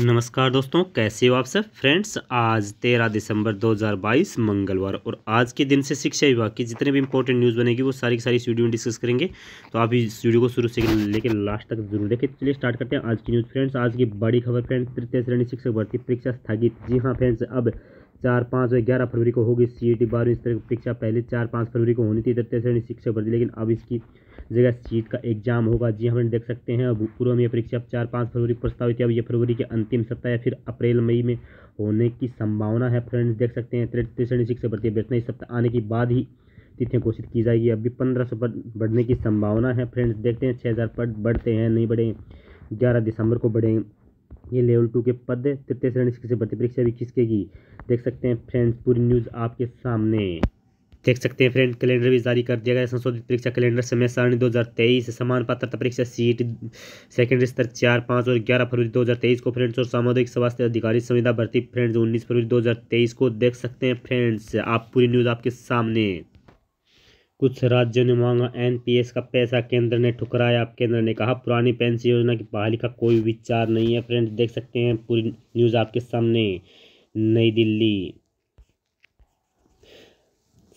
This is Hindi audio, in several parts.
नमस्कार दोस्तों कैसे हो आप सब फ्रेंड्स आज 13 दिसंबर 2022 मंगलवार और आज के दिन से शिक्षा विभाग की जितने भी इंपॉर्टेंट न्यूज़ बनेगी वो सारी की सारी इस वीडियो में डिस्कस करेंगे तो आप इस वीडियो को शुरू से लेकर लास्ट तक जरूर देखें तो चलिए स्टार्ट करते हैं आज की न्यूज़ फ्रेंड्स आज की बड़ी खबर फ्रेंड्स तृतीय श्रेणी शिक्षक भर्ती परीक्षा स्थगित जी हाँ फ्रेंड्स अब चार पाँच और ग्यारह फरवरी को होगी सी ई e बारहवीं स्तर की परीक्षा पहले चार पाँच फरवरी को होनी थी इधर श्रेणी शिक्षा भर्ती लेकिन अब इसकी जगह सीट e का एग्जाम होगा जी हम हाँ, देख सकते हैं अब पूर्व में यह परीक्षा अब चार पाँच फरवरी प्रस्तावित है अब यह फरवरी के अंतिम सप्ताह या फिर अप्रैल मई में होने की संभावना है फ्रेंड्स देख सकते हैं श्रेणी शिक्षा भर्ती वेतन इस सप्ताह आने के बाद ही तिथियाँ घोषित की जाएगी अभी पंद्रह सौ बढ़ने की संभावना है फ्रेंड्स देखते हैं छः हज़ार पद बढ़ते हैं नहीं बढ़े ग्यारह दिसंबर को बढ़ें ये लेवल टू के पद तृतीय श्रेणी से भर्ती परीक्षा भी किसके की देख सकते हैं फ्रेंड्स पूरी न्यूज़ आपके सामने देख सकते हैं फ्रेंड कैलेंडर भी जारी कर दिया गया संशोधित परीक्षा कैलेंडर समय सारणी दो हज़ार तेईस समान पात्रता परीक्षा सीट सेकेंडरी स्तर चार पाँच और ग्यारह फरवरी दो हज़ार तेईस को फ्रेंड्स और सामुदायिक स्वास्थ्य अधिकारी संविदा भर्ती फ्रेंड्स उन्नीस फरवरी दो हज़ार तेईस को देख सकते हैं फ्रेंड्स आप पूरी न्यूज़ आपके सामने कुछ राज्यों ने मांगा एनपीएस का पैसा केंद्र ने ठुकराया केंद्र ने कहा पुरानी पेंशन योजना की बहाली का कोई विचार नहीं है फ्रेंड्स देख सकते हैं पूरी न्यूज़ आपके सामने नई दिल्ली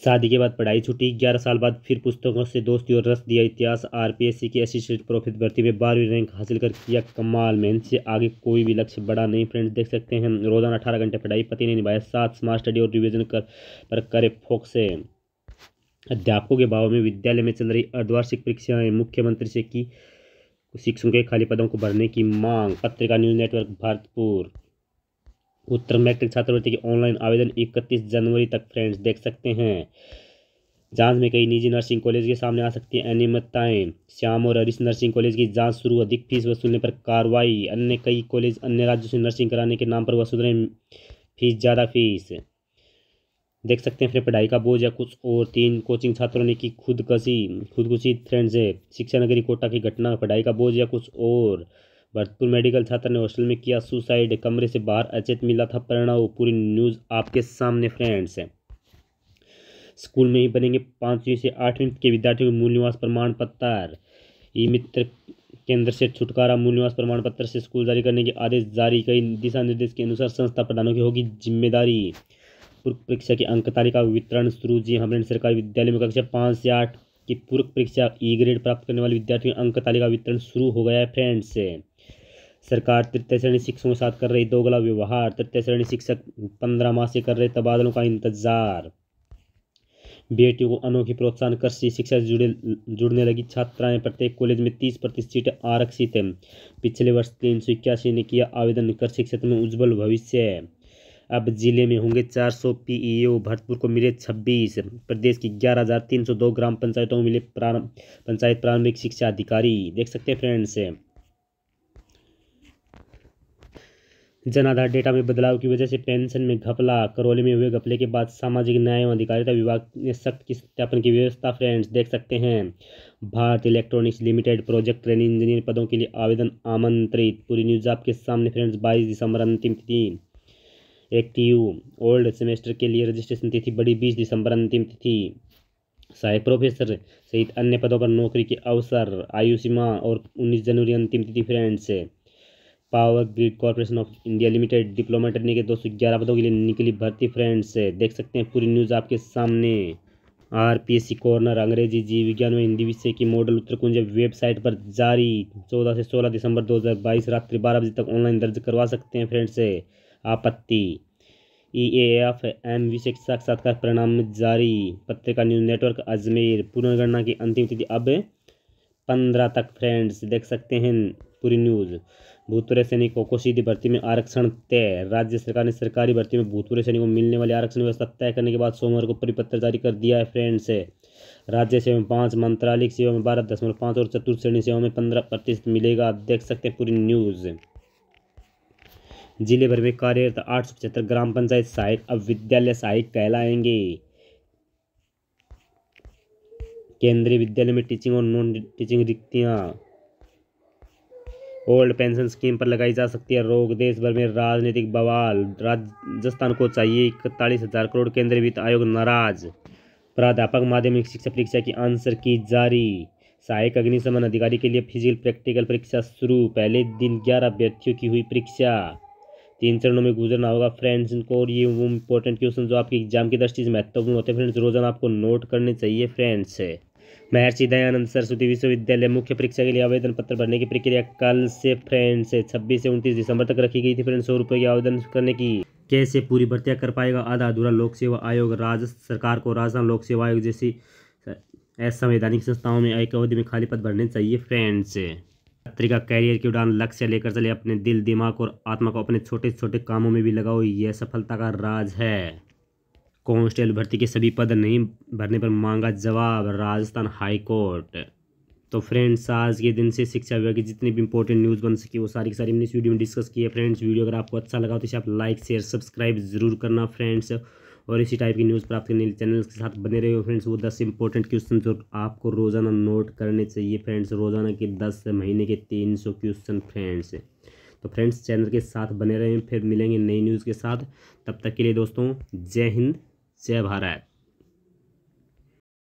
शादी के बाद पढ़ाई छुट्टी ग्यारह साल बाद फिर पुस्तकों से दोस्ती और रस दिया इतिहास आरपीएससी की असिस्टेंट प्रोफेसर भर्ती में बारहवीं रैंक हासिल कर किया कमाल मेहनत से आगे कोई भी लक्ष्य बड़ा नहीं फ्रेंड्स देख सकते हैं रोजाना अठारह घंटे पढ़ाई पति ने निभाया सात स्मार्ट स्टडी और रिविजन कर पर करे से अध्यापकों के भाव में विद्यालय में चल रही अर्धवार्षिक परीक्षाएं मुख्यमंत्री से की शिक्षकों के खाली पदों को भरने की मांग पत्रिका न्यूज नेटवर्क भारतपुर उत्तर मैट्रिक छात्रवृत्ति के ऑनलाइन आवेदन 31 जनवरी तक फ्रेंड्स देख सकते हैं जांच में कई निजी नर्सिंग कॉलेज के सामने आ सकती है अनियमितताएं श्याम और हरीश नर्सिंग कॉलेज की जांच शुरू अधिक फीस वसूलने पर कार्रवाई अन्य कई कॉलेज अन्य राज्यों से नर्सिंग कराने के नाम पर वसूल रहे फीस ज़्यादा फीस देख सकते हैं फिर पढ़ाई का बोझ या कुछ और तीन कोचिंग छात्रों ने की खुदकशी खुदकुशी फ्रेंड से शिक्षा नगरी कोटा की घटना पढ़ाई का बोझ या कुछ और भरतपुर मेडिकल छात्र ने हॉस्टल में किया सुसाइड कमरे से बाहर अचेत मिला था परिणाम पूरी न्यूज़ आपके सामने फ्रेंड्स है स्कूल में ही बनेंगे पाँचवीं से आठवीं के विद्यार्थियों के मूल निवास प्रमाण पत्र ई मित्र केंद्र से छुटकारा मूल निवास प्रमाण पत्र से स्कूल जारी करने के आदेश जारी कई दिशा निर्देश के अनुसार संस्था प्रधानों की होगी जिम्मेदारी पूर्व परीक्षा की अंक तालिका वितरण शुरू जी हाँ, हमरेंड सरकारी विद्यालय में कक्षा पाँच से आठ की पूर्व परीक्षा ई ग्रेड प्राप्त करने वाले विद्यार्थियों अंक तालिका वितरण शुरू हो गया है फ्रेंड्स सरकार तृतीय श्रेणी शिक्षकों के साथ कर रही दोगला व्यवहार तृतीय श्रेणी शिक्षक पंद्रह माह से कर रहे तबादलों का इंतजार बेटियों को अनोखी प्रोत्साहन कृषि शिक्षा से जुड़े जुड़ने लगी छात्राएं प्रत्येक कॉलेज में तीस प्रतिशत सीटें आरक्षित हैं पिछले वर्ष तीन सौ इक्यासी ने किया आवेदन कृषि क्षेत्र में उज्जवल भविष्य है अब जिले में होंगे चार सौ पीईओ भरतपुर को मिले छब्बीस प्रदेश की ग्यारह हज़ार तीन सौ दो ग्राम पंचायतों में मिले प्रारंभ पंचायत प्रारंभिक शिक्षा अधिकारी देख सकते हैं फ्रेंड्स जनाधार डेटा में बदलाव की वजह से पेंशन में घपला करौली में हुए घपले के बाद सामाजिक न्याय एवं अधिकारिता विभाग ने सख्त की सत्यापन की व्यवस्था फ्रेंड्स देख सकते हैं Bharat electronics limited project training engineer पदों के लिए आवेदन आमंत्रित पूरी न्यूज आपके सामने फ्रेंड्स बाईस दिसंबर अंतिम तिथि एक्टिव ओल्ड सेमेस्टर के लिए रजिस्ट्रेशन तिथि बड़ी बीस दिसंबर अंतिम तिथि सहायक प्रोफेसर सहित अन्य पदों पर नौकरी के अवसर आयु सीमा और उन्नीस जनवरी अंतिम तिथि friends power grid corporation of India limited diploma trainee के दो सौ ग्यारह पदों के लिए निकली भर्ती फ्रेंड्स देख सकते हैं पूरी न्यूज़ आपके सामने R P S C corner अंग्रेजी जीव विज्ञान और हिंदी विषय की मॉडल उत्तर कुंज वेबसाइट पर जारी चौदह से सोलह दिसंबर दो हज़ार बाईस रात्रि बारह बजे तक ऑनलाइन दर्ज करवा सकते हैं फ्रेंड्स आपत्ति ई ए एफ एम विशेष साक्षात्कार परिणाम जारी पत्रिका न्यूज नेटवर्क अजमेर पुनर्गणना की अंतिम तिथि अब पंद्रह तक फ्रेंड्स देख सकते हैं पूरी न्यूज़ भूतपूर्व सैनिकों को सीधी भर्ती में आरक्षण तय राज्य सरकार ने सरकारी भर्ती में भूतपूर्व सैनिकों को मिलने वाली आरक्षण व्यवस्था तय करने के बाद सोमवार को परिपत्र जारी कर दिया है फ्रेंड्स राज्य सेवा में पाँच मंत्रालयिक सेवा में बारह दशमलव पाँच और चतुर्थ श्रेणी सेवा में पंद्रह प्रतिशत मिलेगा देख सकते हैं पूरी न्यूज़ जिले भर में कार्यरत आठ सौ पचहत्तर ग्राम पंचायत सहायक अब विद्यालय सहायक कहलाएंगे केंद्रीय विद्यालय में टीचिंग और नॉन टीचिंग रिक्तियां ओल्ड पेंशन स्कीम पर लगाई जा सकती है रोक देश भर में राजनीतिक बवाल राजस्थान को चाहिए इकतालीस हजार करोड़ केंद्रीय वित्त आयोग नाराज प्राध्यापक माध्यमिक शिक्षा परीक्षा की आंसर की जारी सहायक अग्निशमन अधिकारी के लिए फिजिकल प्रैक्टिकल परीक्षा शुरू पहले दिन ग्यारह अभ्यर्थियों की हुई परीक्षा तीन चरणों में गुजरना होगा फ्रेंड्स इनको और ये वो इंपॉर्टेंट क्वेश्चन जो आपके एग्जाम की दृष्टि से महत्वपूर्ण होते हैं फ्रेंड्स रोजाना आपको नोट करने चाहिए फ्रेंड्स महर्षि दयानंद सरस्वती विश्वविद्यालय मुख्य परीक्षा के लिए आवेदन पत्र भरने की प्रक्रिया कल से फ्रेंड्स छब्बीस से उनतीस दिसंबर तक रखी गई थी फ्रेंड्स सौ रुपये की आवेदन करने की कैसे पूरी भर्तियाँ कर पाएगा आधा अधूरा लोक सेवा आयोग राज्य सरकार को राजस्थान लोक सेवा आयोग जैसी असंवैधानिक संस्थाओं में एक अवधि में खाली पद भरने चाहिए फ्रेंड्स का कैरियर की उड़ान लक्ष्य लेकर चले अपने दिल दिमाग और आत्मा को अपने छोटे छोटे कामों में भी लगाओ यह सफलता का राज है कॉन्स्टेबल भर्ती के सभी पद नहीं भरने पर मांगा जवाब राजस्थान हाईकोर्ट तो फ्रेंड्स आज के दिन से शिक्षा विभाग की जितनी भी इंपॉर्टेंट न्यूज़ बन सकी वो सारी की सारी हमने इस वीडियो में डिस्कस की है फ्रेंड्स वीडियो अगर आपको अच्छा लगा तो इसे आप लाइक शेयर सब्सक्राइब जरूर करना फ्रेंड्स और इसी टाइप की न्यूज़ प्राप्त करने चैनल के साथ बने रहे हो फ्रेंड्स वो दस इंपॉर्टेंट क्वेश्चन जो आपको रोज़ाना नोट करने चाहिए फ्रेंड्स रोज़ाना के दस महीने के तीन सौ क्वेश्चन फ्रेंड्स तो फ्रेंड्स चैनल के साथ बने रहें फिर मिलेंगे नई न्यूज़ के साथ तब तक के लिए दोस्तों जय हिंद जय भारत